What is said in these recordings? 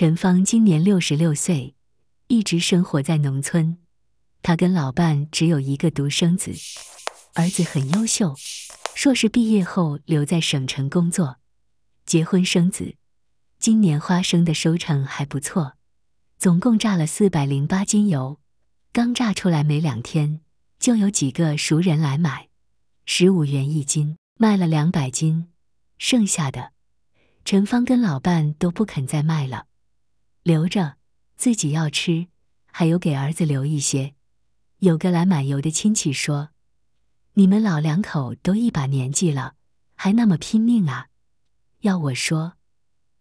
陈芳今年六十六岁，一直生活在农村。她跟老伴只有一个独生子，儿子很优秀，硕士毕业后留在省城工作，结婚生子。今年花生的收成还不错，总共榨了四百零八斤油。刚榨出来没两天，就有几个熟人来买，十五元一斤，卖了两百斤，剩下的陈芳跟老伴都不肯再卖了。留着自己要吃，还有给儿子留一些。有个来买油的亲戚说：“你们老两口都一把年纪了，还那么拼命啊？要我说，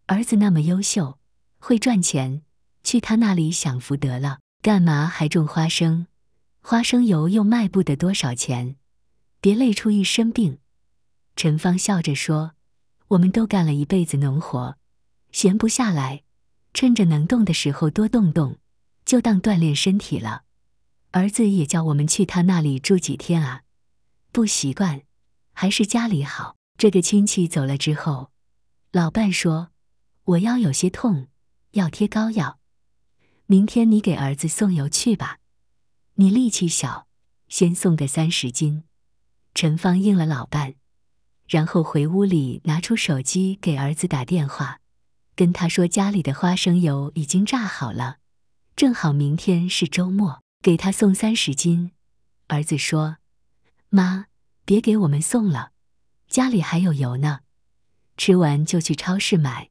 儿子那么优秀，会赚钱，去他那里享福得了，干嘛还种花生？花生油又卖不得多少钱？别累出一身病。”陈芳笑着说：“我们都干了一辈子农活，闲不下来。”趁着能动的时候多动动，就当锻炼身体了。儿子也叫我们去他那里住几天啊？不习惯，还是家里好。这个亲戚走了之后，老伴说：“我腰有些痛，要贴膏药。明天你给儿子送油去吧，你力气小，先送个三十斤。”陈芳应了老伴，然后回屋里拿出手机给儿子打电话。跟他说，家里的花生油已经榨好了，正好明天是周末，给他送三十斤。儿子说：“妈，别给我们送了，家里还有油呢，吃完就去超市买，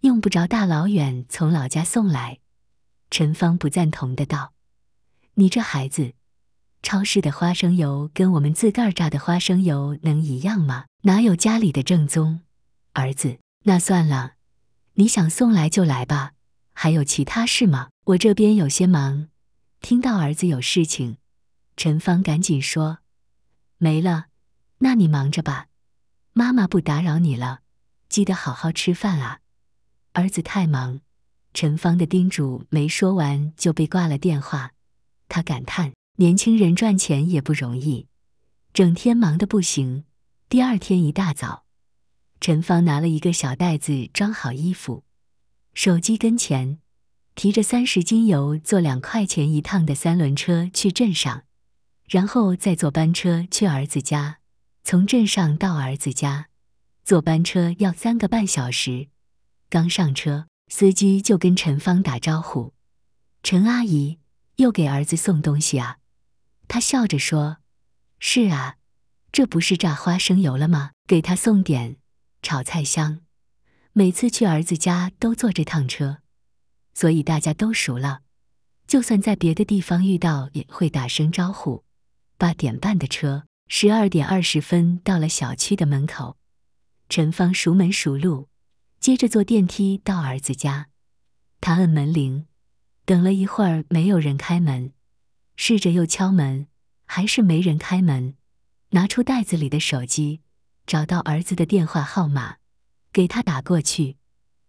用不着大老远从老家送来。”陈芳不赞同的道：“你这孩子，超市的花生油跟我们自个儿榨的花生油能一样吗？哪有家里的正宗？”儿子，那算了。你想送来就来吧，还有其他事吗？我这边有些忙。听到儿子有事情，陈芳赶紧说：“没了，那你忙着吧，妈妈不打扰你了，记得好好吃饭啊。”儿子太忙，陈芳的叮嘱没说完就被挂了电话。他感叹：年轻人赚钱也不容易，整天忙得不行。第二天一大早。陈芳拿了一个小袋子装好衣服，手机跟前，提着三十斤油，坐两块钱一趟的三轮车去镇上，然后再坐班车去儿子家。从镇上到儿子家，坐班车要三个半小时。刚上车，司机就跟陈芳打招呼：“陈阿姨，又给儿子送东西啊？”她笑着说：“是啊，这不是榨花生油了吗？给他送点。”炒菜香，每次去儿子家都坐这趟车，所以大家都熟了。就算在别的地方遇到，也会打声招呼。八点半的车，十二点二十分到了小区的门口。陈芳熟门熟路，接着坐电梯到儿子家。她摁门铃，等了一会儿没有人开门，试着又敲门，还是没人开门。拿出袋子里的手机。找到儿子的电话号码，给他打过去，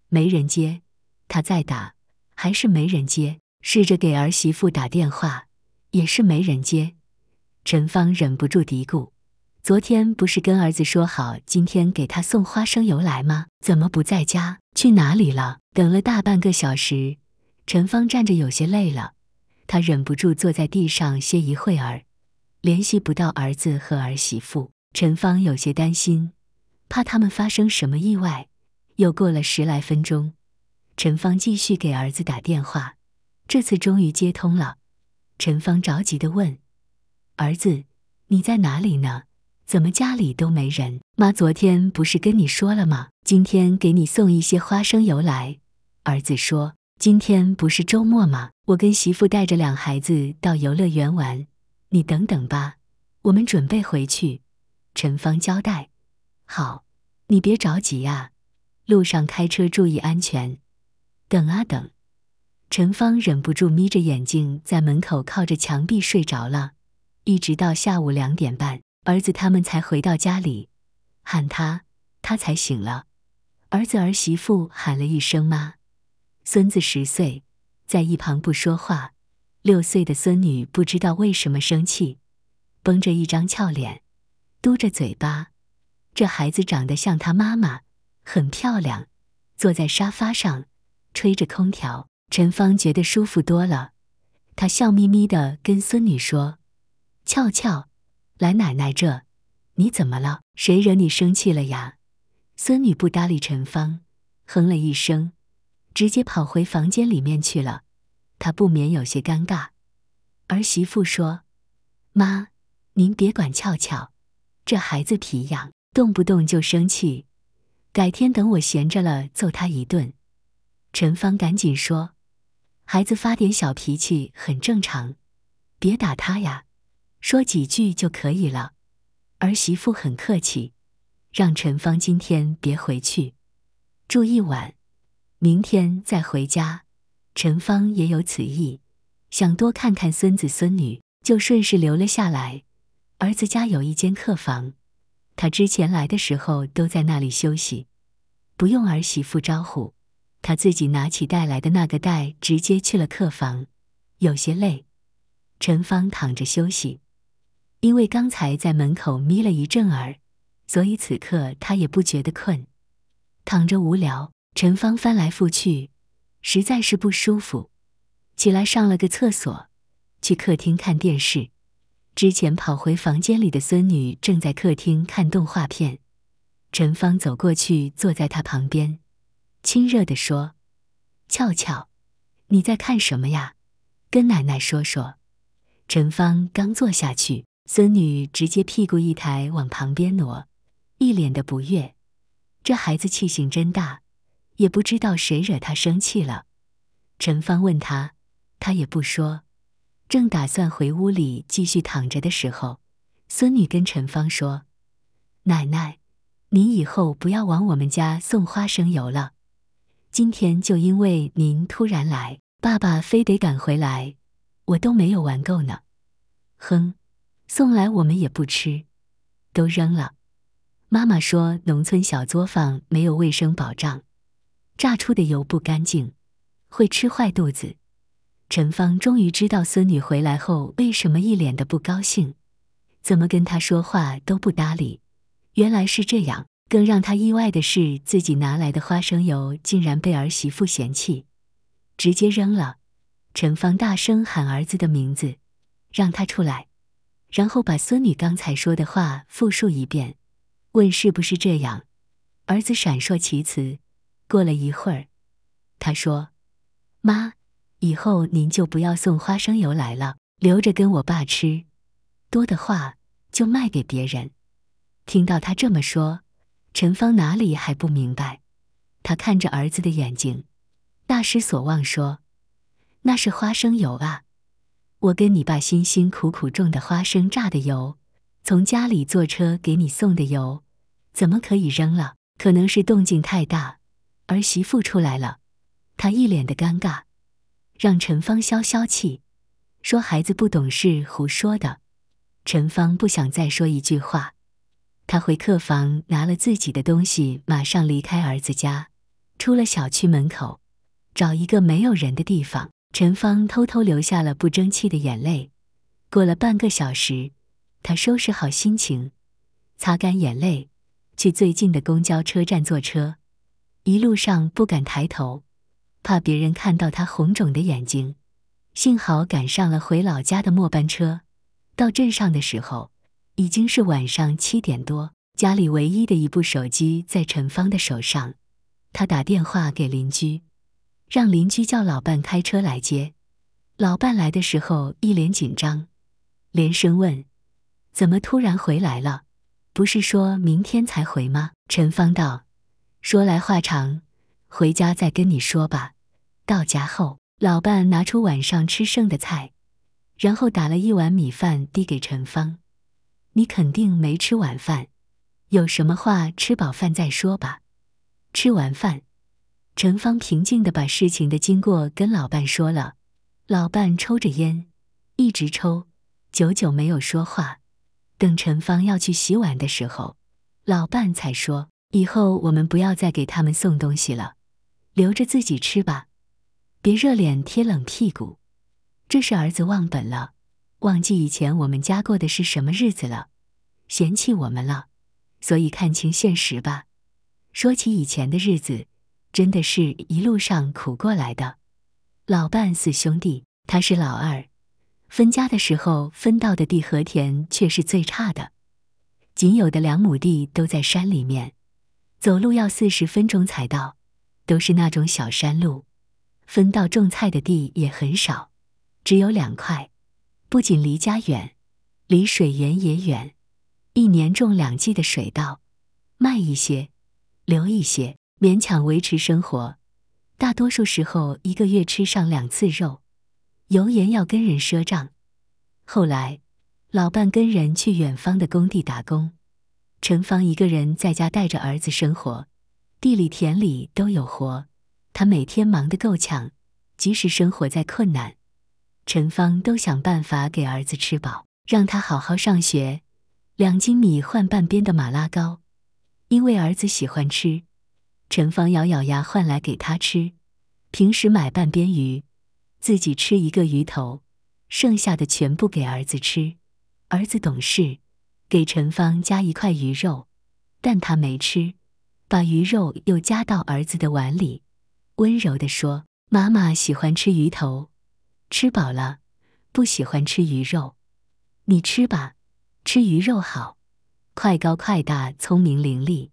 没人接。他再打，还是没人接。试着给儿媳妇打电话，也是没人接。陈芳忍不住嘀咕：“昨天不是跟儿子说好，今天给他送花生油来吗？怎么不在家？去哪里了？”等了大半个小时，陈芳站着有些累了，她忍不住坐在地上歇一会儿。联系不到儿子和儿媳妇。陈芳有些担心，怕他们发生什么意外。又过了十来分钟，陈芳继续给儿子打电话，这次终于接通了。陈芳着急地问：“儿子，你在哪里呢？怎么家里都没人？妈昨天不是跟你说了吗？今天给你送一些花生油来。”儿子说：“今天不是周末吗？我跟媳妇带着两孩子到游乐园玩，你等等吧，我们准备回去。”陈芳交代：“好，你别着急啊，路上开车注意安全。”等啊等，陈芳忍不住眯着眼睛，在门口靠着墙壁睡着了，一直到下午两点半，儿子他们才回到家里，喊他，他才醒了。儿子儿媳妇喊了一声“妈”，孙子十岁，在一旁不说话，六岁的孙女不知道为什么生气，绷着一张俏脸。嘟着嘴巴，这孩子长得像他妈妈，很漂亮。坐在沙发上，吹着空调，陈芳觉得舒服多了。她笑眯眯地跟孙女说：“俏俏，来奶奶这，你怎么了？谁惹你生气了呀？”孙女不搭理陈芳，哼了一声，直接跑回房间里面去了。她不免有些尴尬。儿媳妇说：“妈，您别管俏俏。”这孩子皮痒，动不动就生气。改天等我闲着了，揍他一顿。陈芳赶紧说：“孩子发点小脾气很正常，别打他呀，说几句就可以了。”儿媳妇很客气，让陈芳今天别回去，住一晚，明天再回家。陈芳也有此意，想多看看孙子孙女，就顺势留了下来。儿子家有一间客房，他之前来的时候都在那里休息，不用儿媳妇招呼，他自己拿起带来的那个袋，直接去了客房。有些累，陈芳躺着休息，因为刚才在门口眯了一阵儿，所以此刻他也不觉得困，躺着无聊。陈芳翻来覆去，实在是不舒服，起来上了个厕所，去客厅看电视。之前跑回房间里的孙女正在客厅看动画片，陈芳走过去坐在她旁边，亲热的说：“俏俏，你在看什么呀？跟奶奶说说。”陈芳刚坐下去，孙女直接屁股一抬往旁边挪，一脸的不悦。这孩子气性真大，也不知道谁惹他生气了。陈芳问他，他也不说。正打算回屋里继续躺着的时候，孙女跟陈芳说：“奶奶，您以后不要往我们家送花生油了。今天就因为您突然来，爸爸非得赶回来，我都没有玩够呢。”“哼，送来我们也不吃，都扔了。”妈妈说：“农村小作坊没有卫生保障，榨出的油不干净，会吃坏肚子。”陈芳终于知道孙女回来后为什么一脸的不高兴，怎么跟她说话都不搭理。原来是这样。更让她意外的是，自己拿来的花生油竟然被儿媳妇嫌弃，直接扔了。陈芳大声喊儿子的名字，让他出来，然后把孙女刚才说的话复述一遍，问是不是这样。儿子闪烁其词。过了一会儿，他说：“妈。”以后您就不要送花生油来了，留着跟我爸吃。多的话就卖给别人。听到他这么说，陈芳哪里还不明白？他看着儿子的眼睛，大失所望说：“那是花生油啊！我跟你爸辛辛苦苦种的花生榨的油，从家里坐车给你送的油，怎么可以扔了？”可能是动静太大，儿媳妇出来了，她一脸的尴尬。让陈芳消消气，说孩子不懂事，胡说的。陈芳不想再说一句话，她回客房拿了自己的东西，马上离开儿子家，出了小区门口，找一个没有人的地方。陈芳偷偷流下了不争气的眼泪。过了半个小时，她收拾好心情，擦干眼泪，去最近的公交车站坐车，一路上不敢抬头。怕别人看到他红肿的眼睛，幸好赶上了回老家的末班车。到镇上的时候，已经是晚上七点多。家里唯一的一部手机在陈芳的手上，他打电话给邻居，让邻居叫老伴开车来接。老伴来的时候一脸紧张，连声问：“怎么突然回来了？不是说明天才回吗？”陈芳道：“说来话长。”回家再跟你说吧。到家后，老伴拿出晚上吃剩的菜，然后打了一碗米饭递给陈芳：“你肯定没吃晚饭，有什么话吃饱饭再说吧。”吃完饭，陈芳平静的把事情的经过跟老伴说了。老伴抽着烟，一直抽，久久没有说话。等陈芳要去洗碗的时候，老伴才说：“以后我们不要再给他们送东西了。”留着自己吃吧，别热脸贴冷屁股。这是儿子忘本了，忘记以前我们家过的是什么日子了，嫌弃我们了，所以看清现实吧。说起以前的日子，真的是一路上苦过来的。老伴四兄弟，他是老二，分家的时候分到的地和田却是最差的，仅有的两亩地都在山里面，走路要四十分钟才到。都是那种小山路，分到种菜的地也很少，只有两块。不仅离家远，离水源也远。一年种两季的水稻，卖一些，留一些，勉强维持生活。大多数时候，一个月吃上两次肉，油盐要跟人赊账。后来，老伴跟人去远方的工地打工，陈芳一个人在家带着儿子生活。地里田里都有活，他每天忙得够呛。即使生活再困难，陈芳都想办法给儿子吃饱，让他好好上学。两斤米换半边的马拉糕，因为儿子喜欢吃，陈芳咬咬牙换来给他吃。平时买半边鱼，自己吃一个鱼头，剩下的全部给儿子吃。儿子懂事，给陈芳加一块鱼肉，但他没吃。把鱼肉又夹到儿子的碗里，温柔地说：“妈妈喜欢吃鱼头，吃饱了不喜欢吃鱼肉，你吃吧。吃鱼肉好，快高快大，聪明伶俐。”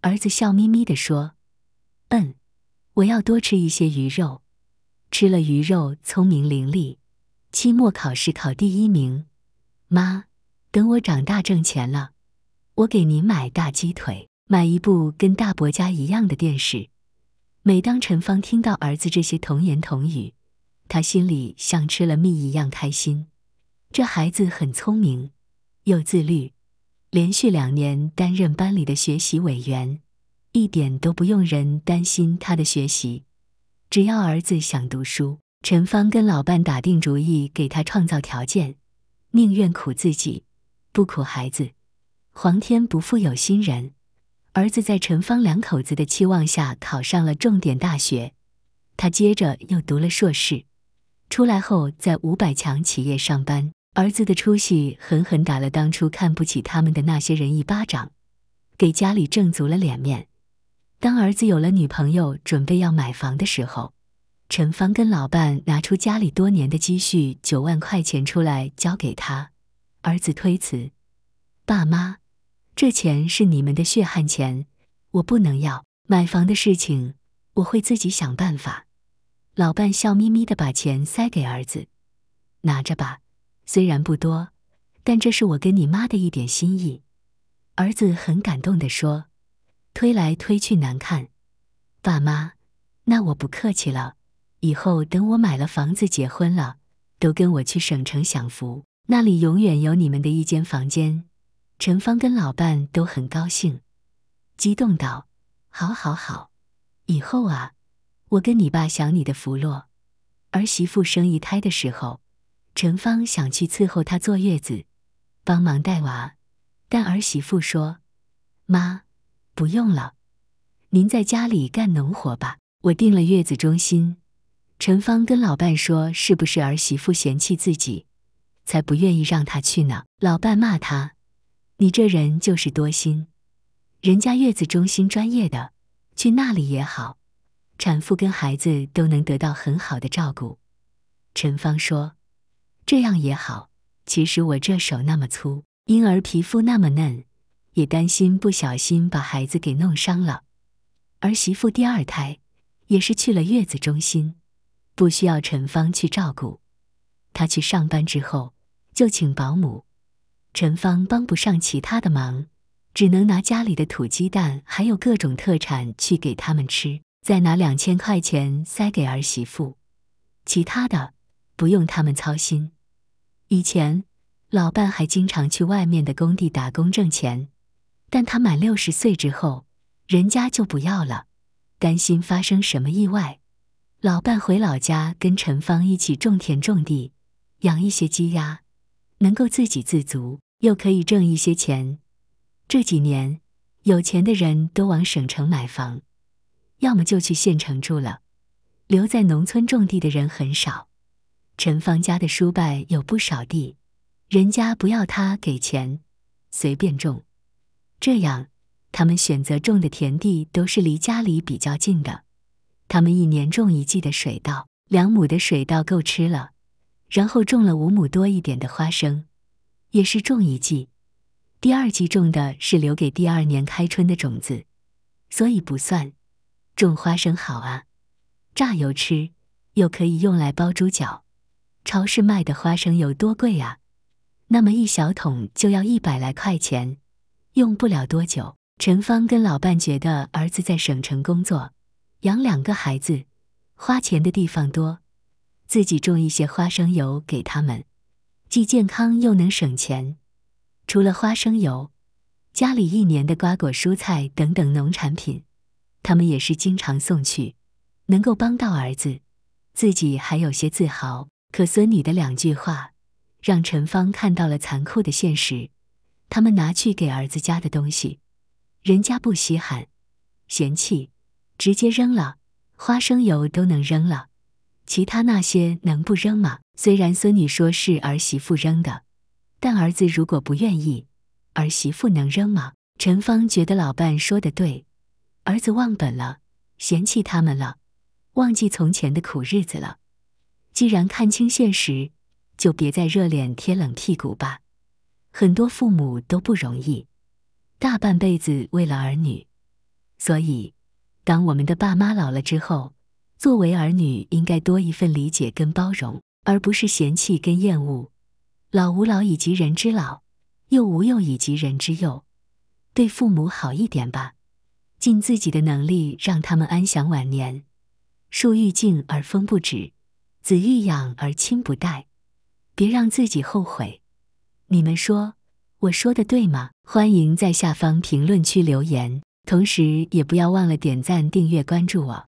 儿子笑眯眯地说：“嗯，我要多吃一些鱼肉，吃了鱼肉聪明伶俐，期末考试考第一名。妈，等我长大挣钱了，我给您买大鸡腿。”买一部跟大伯家一样的电视。每当陈芳听到儿子这些童言童语，她心里像吃了蜜一样开心。这孩子很聪明，又自律，连续两年担任班里的学习委员，一点都不用人担心他的学习。只要儿子想读书，陈芳跟老伴打定主意给他创造条件，宁愿苦自己，不苦孩子。皇天不负有心人。儿子在陈芳两口子的期望下考上了重点大学，他接着又读了硕士，出来后在五百强企业上班。儿子的出息狠狠打了当初看不起他们的那些人一巴掌，给家里挣足了脸面。当儿子有了女朋友，准备要买房的时候，陈芳跟老伴拿出家里多年的积蓄九万块钱出来交给他，儿子推辞：“爸妈。”这钱是你们的血汗钱，我不能要。买房的事情我会自己想办法。老伴笑眯眯地把钱塞给儿子，拿着吧，虽然不多，但这是我跟你妈的一点心意。儿子很感动地说：“推来推去难看，爸妈，那我不客气了。以后等我买了房子结婚了，都跟我去省城享福，那里永远有你们的一间房间。”陈芳跟老伴都很高兴，激动道：“好好好，以后啊，我跟你爸享你的福喽。儿媳妇生一胎的时候，陈芳想去伺候她坐月子，帮忙带娃，但儿媳妇说：“妈，不用了，您在家里干农活吧，我订了月子中心。”陈芳跟老伴说：“是不是儿媳妇嫌弃自己，才不愿意让她去呢？”老伴骂他。你这人就是多心，人家月子中心专业的，去那里也好，产妇跟孩子都能得到很好的照顾。陈芳说：“这样也好，其实我这手那么粗，婴儿皮肤那么嫩，也担心不小心把孩子给弄伤了。”儿媳妇第二胎也是去了月子中心，不需要陈芳去照顾，她去上班之后就请保姆。陈芳帮不上其他的忙，只能拿家里的土鸡蛋，还有各种特产去给他们吃，再拿两千块钱塞给儿媳妇，其他的不用他们操心。以前老伴还经常去外面的工地打工挣钱，但他满六十岁之后，人家就不要了，担心发生什么意外，老伴回老家跟陈芳一起种田种地，养一些鸡鸭，能够自给自足。又可以挣一些钱。这几年，有钱的人都往省城买房，要么就去县城住了，留在农村种地的人很少。陈芳家的叔伯有不少地，人家不要他给钱，随便种。这样，他们选择种的田地都是离家里比较近的。他们一年种一季的水稻，两亩的水稻够吃了，然后种了五亩多一点的花生。也是种一季，第二季种的是留给第二年开春的种子，所以不算。种花生好啊，榨油吃，又可以用来包猪脚。超市卖的花生油多贵啊，那么一小桶就要一百来块钱，用不了多久。陈芳跟老伴觉得儿子在省城工作，养两个孩子，花钱的地方多，自己种一些花生油给他们。既健康又能省钱，除了花生油，家里一年的瓜果蔬菜等等农产品，他们也是经常送去，能够帮到儿子，自己还有些自豪。可孙女的两句话，让陈芳看到了残酷的现实：他们拿去给儿子家的东西，人家不稀罕，嫌弃，直接扔了，花生油都能扔了。其他那些能不扔吗？虽然孙女说是儿媳妇扔的，但儿子如果不愿意，儿媳妇能扔吗？陈芳觉得老伴说的对，儿子忘本了，嫌弃他们了，忘记从前的苦日子了。既然看清现实，就别再热脸贴冷屁股吧。很多父母都不容易，大半辈子为了儿女，所以当我们的爸妈老了之后。作为儿女，应该多一份理解跟包容，而不是嫌弃跟厌恶。老吾老以及人之老，幼吾幼以及人之幼，对父母好一点吧，尽自己的能力让他们安享晚年。树欲静而风不止，子欲养而亲不待，别让自己后悔。你们说，我说的对吗？欢迎在下方评论区留言，同时也不要忘了点赞、订阅、关注我。